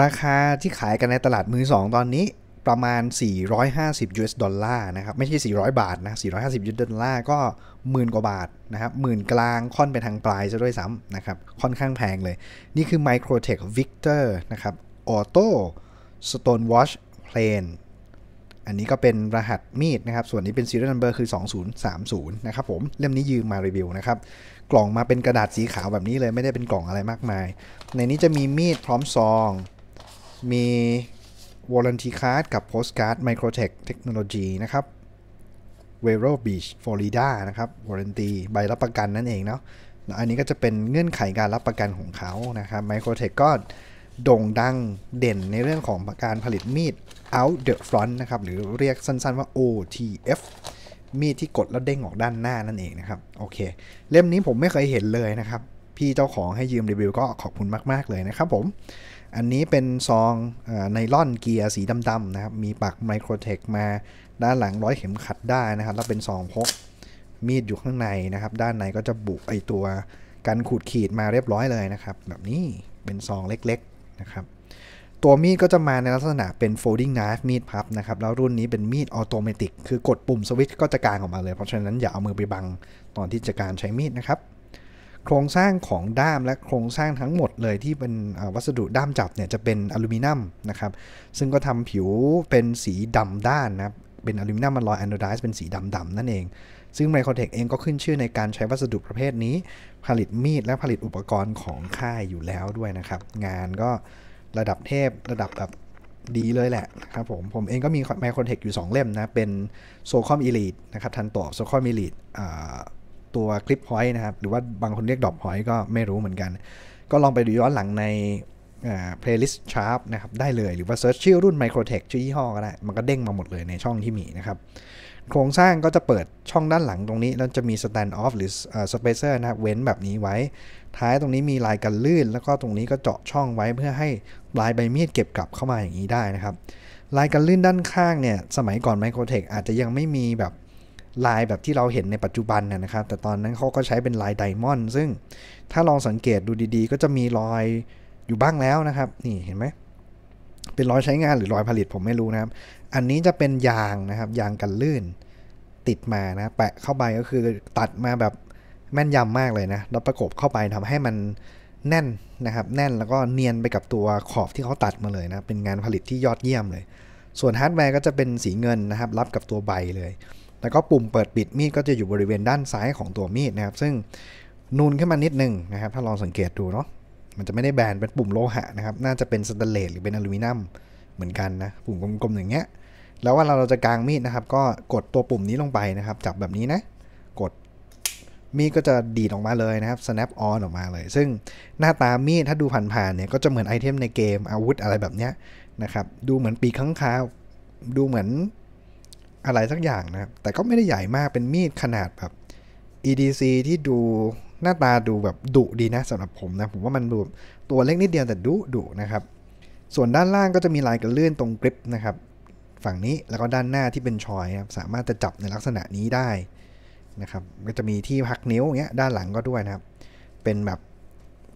ราคาที่ขายกันในตลาดมือสองตอนนี้ประมาณ 450 US ดอลลาร์นะครับไม่ใช่ 400 บาทนะ450 US ดอลลาร์ก็หมื่นกว่าบาทนะครับหมื่นกลางค่อนไปทางปลายซะด้วยซ้ำนะครับค่อนข้างแพงเลย นี่คือ Microtech Victor นะครับ Auto Stone Watch Plane อันนี้ก็เป็นรหัสมีดนะครับ ส่วนนี้เป็น serial number คือ 2030 นะครับ ผมเล่มนี้ยืมมารีวิวนะครับ กล่องมาเป็นกระดาษสีขาวแบบนี้เลยไม่ได้เป็นกล่องอะไรมากมาย ในนี้จะมีมีดพร้อมซองมี w a r r น n t y Card กับ Postcard Microtech Technology นะครับ v e r o Beach Florida นะครับ Warranty ใบรับประกันนั่นเองเนาะอันนี้ก็จะเป็นเงื่อนไขการรับประกันของเขานะครับ Microtech ก็โด่งดังเด่นในเรื่องของการผลิตมีด out the front นะครับหรือเรียกสั้นๆว่า OTF มีดที่กดแล้วเด้งออกด้านหน้านั่นเองนะครับโอเค เล่มนี้ผมไม่เคยเห็นเลยนะครับพี่เจ้าของให้ยืมรีวิวก็ขอบคุณมากๆเลยนะครับผมอันนี้เป็นซองไนล่อนเกียร์สีดำๆนะครับ มีปักไมโครเทคมาด้านหลังร้อยเข็มขัดได้นะครับ แล้วเป็นซองพกมีดอยู่ข้างในนะครับ ด้านในก็จะบุไอตัวกันขูดขีดมาเรียบร้อยเลยนะครับ แบบนี้เป็นซองเล็กๆนะครับ ตัวมีดก็จะมาในลักษณะเป็น folding knife มีดพับนะครับ แล้วรุ่นนี้เป็นมีดอัตโนมัติคือกดปุ่มสวิตช์ก็จะกางออกมาเลย เพราะฉะนั้นอย่าเอามือไปบังตอนที่จะการใช้มีดนะครับโครงสร้างของด้ามและโครงสร้างทั้งหมดเลยที่เป็นวัสดุด้ามจับเนี่ยจะเป็นอลูมิเนียมนะครับซึ่งก็ทำผิวเป็นสีดำด้านนะครับเป็นอลูมิเนียมมันลอยแอนโดไดซ์เป็นสีดำๆนั่นเอง ซึ่งไมโครเทคเองก็ขึ้นชื่อในการใช้วัสดุประเภทนี้ผลิตมีดและผลิตอุปกรณ์ของค่ายอยู่แล้วด้วยนะครับ งานก็ระดับเทพระดับแบบดีเลยแหละครับผมผมเองก็มีไมโครเทคอยู่ 2 เล่มนะเป็นโซคอมอีลีดนะครับทันต่ตโซคอมอีลีดตัวคลิปพอยต์นะครับ หรือว่าบางคนเรียกดอปพอยต์ก็ไม่รู้เหมือนกัน ก็ลองไปดูย้อนหลังในเพลย์ลิสต์ชาร์ปนะครับ ได้เลยหรือว่าเซิร์ชชื่อรุ่น Microtech ชื่อยี่ห้อก็ได้ มันก็เด้งมาหมดเลยในช่องที่มีนะครับ โครงสร้างก็จะเปิดช่องด้านหลังตรงนี้ แล้วจะมีสแตนด์ออฟหรือสเปเซอร์นะครับเว้นแบบนี้ไว้ ท้ายตรงนี้มีลายกันลื่นแล้วก็ตรงนี้ก็เจาะช่องไว้เพื่อให้ปลายใบมีดเก็บกลับเข้ามาอย่างนี้ได้นะครับ ลายกันลื่นด้านข้างเนี่ยสมัยก่อน Microtech อาจจะยังไม่มีแบบลายแบบที่เราเห็นในปัจจุบันนะครับ แต่ตอนนั้นเขาก็ใช้เป็นลายไดมอนด์ ซึ่งถ้าลองสังเกตดูดีๆ ก็จะมีรอยอยู่บ้างแล้วนะครับ นี่เห็นไหม เป็นรอยใช้งานหรือรอยผลิตผมไม่รู้นะครับ อันนี้จะเป็นยางนะครับ ยางกันลื่น ติดมานะแปะเข้าไปก็คือตัดมาแบบแม่นยำมากเลยนะ แล้วประกบเข้าไปทำให้มันแน่นนะครับ แน่นแล้วก็เนียนไปกับตัวขอบที่เขาตัดมาเลยนะ เป็นงานผลิตที่ยอดเยี่ยมเลย ส่วนฮาร์ดแวร์ก็จะเป็นสีเงินนะครับ รับกับตัวใบเลยแล้วก็ปุ่มเปิดปิดมีดก็จะอยู่บริเวณด้านซ้ายของตัวมีดนะครับ ซึ่งนูนขึ้นมานิดนึงนะครับ ถ้าลองสังเกตดูเนาะมันจะไม่ได้แบนเป็นปุ่มโลหะนะครับน่าจะเป็นสแตนเลสหรือเป็นอลูมิเนียมเหมือนกันนะปุ่มกลมๆอย่างเงี้ยแล้วว่าเราเราจะกางมีดนะครับก็กดตัวปุ่มนี้ลงไปนะครับจับแบบนี้นะกดมีดก็จะดีดออกมาเลยนะครับ snap on ออกมาเลย ซึ่งหน้าตามีดถ้าดูผ่านๆเนี่ยก็จะเหมือนไอเทมในเกมอาวุธอะไรแบบเนี้ยนะครับดูเหมือนปีกข้างคาวดูเหมือนอะไรสักอย่างนะครับ แต่ก็ไม่ได้ใหญ่มาก เป็นมีดขนาดแบบ EDC ที่ดูหน้าตาดูแบบดุดีนะสำหรับผมนะ ผมว่ามันดูตัวเล็กนิดเดียวแต่ดุดุนะครับ ส่วนด้านล่างก็จะมีลายกระเลื่อนตรงกริปนะครับ ฝั่งนี้แล้วก็ด้านหน้าที่เป็นชอยครับ สามารถจะจับในลักษณะนี้ได้นะครับ ก็จะมีที่พักนิ้วเงี้ย ด้านหลังก็ด้วยนะครับ เป็นแบบ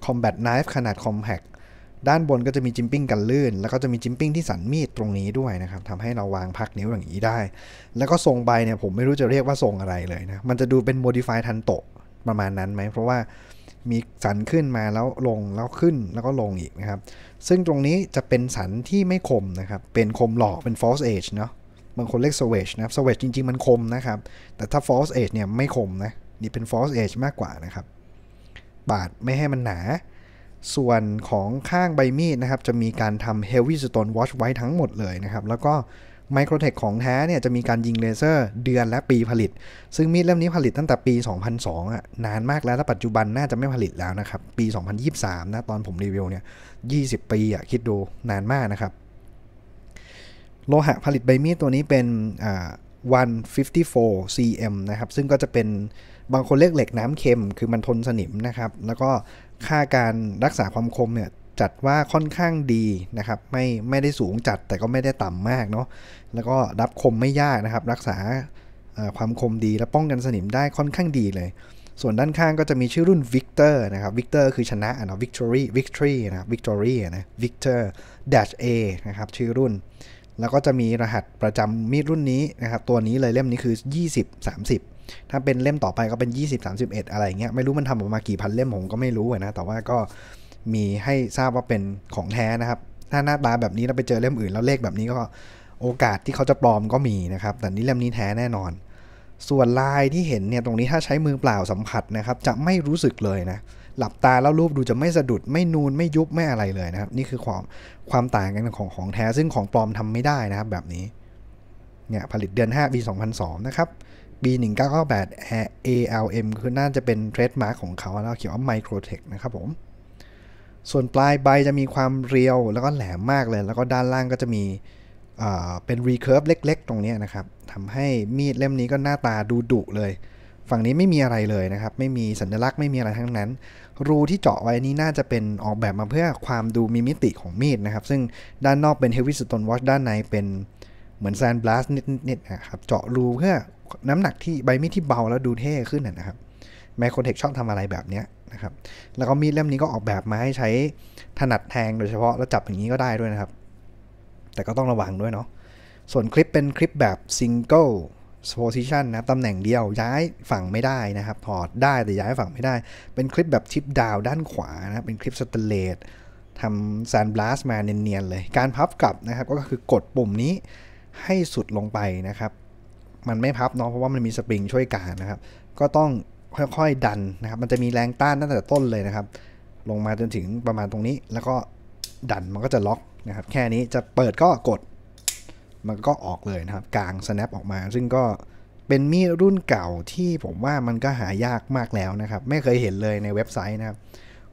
combat knife ขนาด compact ด้านบนก็จะมีจิมปิ้งกันลื่นแล้วก็จะมีจิมปิ้งที่สันมีดตรงนี้ด้วยนะครับทำให้เราวางพักนิ้วอย่างนี้ได้ แล้วก็ทรงใบเนี่ยผมไม่รู้จะเรียกว่าทรงอะไรเลยนะมันจะดูเป็นโมดิฟายทันโตประมาณนั้นไหมเพราะว่ามีสันขึ้นมาแล้วลงแล้วขึ้นแล้วก็ลงอีกนะครับซึ่งตรงนี้จะเป็นสันที่ไม่คมนะครับเป็นคมหลอกเป็น false edge เนาะบางคนเรียก swage นะ swage จริง ๆ มันคมนะครับแต่ถ้า false edge เนี่ยไม่คมนะนี่เป็น false edge มากกว่านะครับบาดไม่ให้มันหนาส่วนของข้างใบมีดนะครับ จะมีการทำ heavy stone watch ไว้ทั้งหมดเลยนะครับ แล้วก็ Microtech ของแท้เนี่ยจะมีการยิงเลเซอร์เดือนและปีผลิต ซึ่งมีดเล่มนี้ผลิตตั้งแต่ปี 2002อ่ะนานมากแล้วและปัจจุบันน่าจะไม่ผลิตแล้วนะครับ ปี 2023 นะตอนผมรีวิวเนี่ย20 ปีอ่ะคิดดูนานมากนะครับ โลหะผลิตใบมีดตัวนี้เป็นอ่า154 cm นะครับ ซึ่งก็จะเป็นบางคนเรียกเหล็กน้ำเค็มคือมันทนสนิมนะครับแล้วก็ค่าการรักษาความคมเนี่ยจัดว่าค่อนข้างดีนะครับไม่ไม่ได้สูงจัดแต่ก็ไม่ได้ต่ำมากเนาะแล้วก็รับคมไม่ยากนะครับรักษาความคมดีและป้องกันสนิมได้ค่อนข้างดีเลย ส่วนด้านข้างก็จะมีชื่อรุ่น Victor นะครับ Victor คือชนะนะ Victory Victory นะ Victory นะ Victor Dash A นะครับชื่อรุ่นแล้วก็จะมีรหัสประจำมีดรุ่นนี้นะครับตัวนี้เลยเล่มนี้คือ 20 30 ถ้าเป็นเล่มต่อไปก็เป็น 20 31 อะไรเงี้ยไม่รู้มันทำออกมากี่พันเล่มผมก็ไม่รู้นะแต่ว่าก็มีให้ทราบว่าเป็นของแท้นะครับ ถ้าหน้าตาแบบนี้เราไปเจอเล่มอื่นแล้วเลขแบบนี้ก็โอกาสที่เขาจะปลอมก็มีนะครับ แต่นี้เล่มนี้แท้แน่นอน ส่วนลายที่เห็นเนี่ยตรงนี้ถ้าใช้มือเปล่าสัมผัสนะครับ จะไม่รู้สึกเลยนะหลับตาแล้วรูปดูจะไม่สะดุดไม่นูนไม่ยุบไม่อะไรเลยนะครับ นี่คือความความต่างกันของของแท้ ซึ่งของปลอมทำไม่ได้นะครับ แบบนี้ เนี่ย ผลิตเดือน5ปี2002นะครับ B 1998 ALM คือน่าจะเป็นเทรดมาร์กของเขาแล้วเขียนว่า Microtech นะครับผม ส่วนปลายใบจะมีความเรียวแล้วก็แหลมมากเลย แล้วก็ด้านล่างก็จะมีเป็น recurve เล็กๆตรงนี้นะครับทำให้มีดเล่มนี้ก็หน้าตาดูดุเลยฝั่งนี้ไม่มีอะไรเลยนะครับ ไม่มีสัญลักษณ์ไม่มีอะไรทั้งนั้น รูที่เจาะไว้นี้น่าจะเป็นออกแบบมาเพื่อความดูมีมิติของมีดนะครับ ซึ่งด้านนอกเป็นเฮฟวี่สโตนวอชด้านในเป็นเหมือนแซนบลัสนิดๆนะครับเจาะรูเพื่อน้ำหนักที่ใบมีดที่เบาแล้วดูเท่ขึ้นนะครับแมโครเทคชอบทำอะไรแบบนี้นะครับ แล้วก็มีดเล่มนี้ก็ออกแบบมาให้ใช้ถนัดแทงโดยเฉพาะแล้วจับอย่างนี้ก็ได้ด้วยนะครับ แต่ก็ต้องระวังด้วยเนาะส่วนคลิปเป็นคลิปแบบซิงเกิลโพซิชันนะครับตำแหน่งเดียวย้ายฝั่งไม่ได้นะครับถอดได้แต่ย้ายฝั่งไม่ได้ เป็นคลิปแบบชิปดาวด้านขวานะเป็นคลิปสเตเลตทำแซนบลาสมาเนียนๆเลย การพับกลับนะครับ ก็คือกดปุ่มนี้ให้สุดลงไปนะครับ มันไม่พับเนาะเพราะว่ามันมีสปริงช่วยการนะครับ ก็ต้องค่อยๆดันนะครับ มันจะมีแรงต้านตั้งแต่ต้นเลยนะครับ ลงมาจนถึงประมาณตรงนี้ แล้วก็ดันมันก็จะล็อกนะครับแค่นี้จะเปิดก็กดมันก็ออกเลยนะครับกลางสแนปออกมา ซึ่งก็เป็นมีดรุ่นเก่าที่ผมว่ามันก็หายากมากแล้วนะครับ ไม่เคยเห็นเลยในเว็บไซต์นะครับ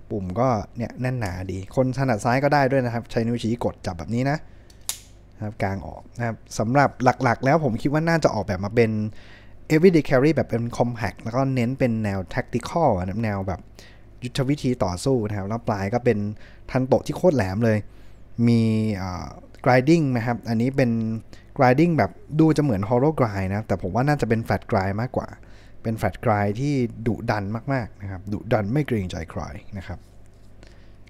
ปุ่มก็เนี่ยแน่นหนาดี คนถนัดซ้ายก็ได้ด้วยนะครับ ใช้นิ้วชี้กดจับแบบนี้นะครับ กลางออกนะครับสำหรับหลักๆแล้วผมคิดว่าน่าจะออกแบบมาเป็น everyday carry แบบเป็น compact แล้วก็เน้นเป็นแนว tactical แนวแบบยุทธวิธีต่อสู้นะครับแล้วปลายก็เป็นทันโตที่โคตรแหลมเลย มี grinding นะครับ อันนี้เป็น grinding แบบดูจะเหมือน hollow grind นะแต่ผมว่าน่าจะเป็น flat grind มากกว่า เป็น flat grind ที่ดุดันมากๆนะครับดุดันไม่เกรงใจใครนะครับ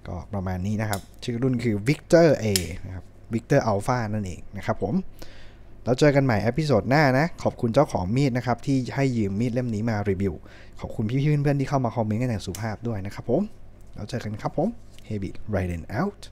ก็ประมาณนี้นะครับชื่อรุ่นคือ Victor A นะครับ Victor Alpha นั่นเองนะครับผม แล้วเจอกันใหม่เอพิโซดหน้านะ ขอบคุณเจ้าของมีดนะครับ ที่ให้ยืมมีดเล่มนี้มารีวิวขอบคุณพี่ๆเพื่อนๆที่เข้ามาคอมเมนต์กันอย่างสุภาพด้วยนะครับผมแล้วเจอกันครับผม Heavy r เ i d e n out